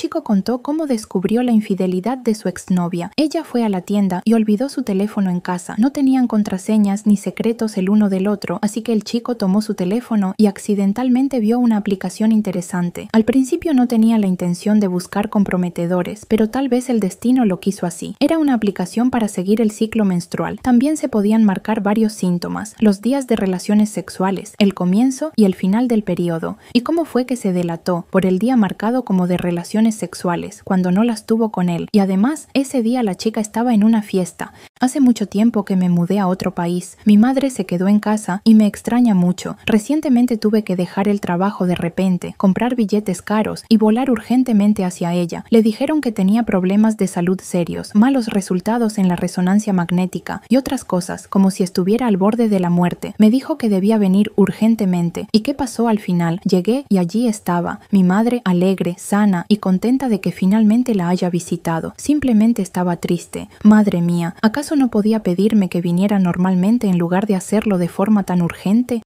chico contó cómo descubrió la infidelidad de su exnovia. Ella fue a la tienda y olvidó su teléfono en casa. No tenían contraseñas ni secretos el uno del otro, así que el chico tomó su teléfono y accidentalmente vio una aplicación interesante. Al principio no tenía la intención de buscar comprometedores, pero tal vez el destino lo quiso así. Era una aplicación para seguir el ciclo menstrual. También se podían marcar varios síntomas, los días de relaciones sexuales, el comienzo y el final del periodo. ¿Y cómo fue que se delató? Por el día marcado como de relaciones sexuales cuando no las tuvo con él. Y además, ese día la chica estaba en una fiesta. Hace mucho tiempo que me mudé a otro país. Mi madre se quedó en casa y me extraña mucho. Recientemente tuve que dejar el trabajo de repente, comprar billetes caros y volar urgentemente hacia ella. Le dijeron que tenía problemas de salud serios, malos resultados en la resonancia magnética y otras cosas, como si estuviera al borde de la muerte. Me dijo que debía venir urgentemente. ¿Y qué pasó al final? Llegué y allí estaba, mi madre alegre, sana y con contenta de que finalmente la haya visitado. Simplemente estaba triste. Madre mía, ¿acaso no podía pedirme que viniera normalmente en lugar de hacerlo de forma tan urgente?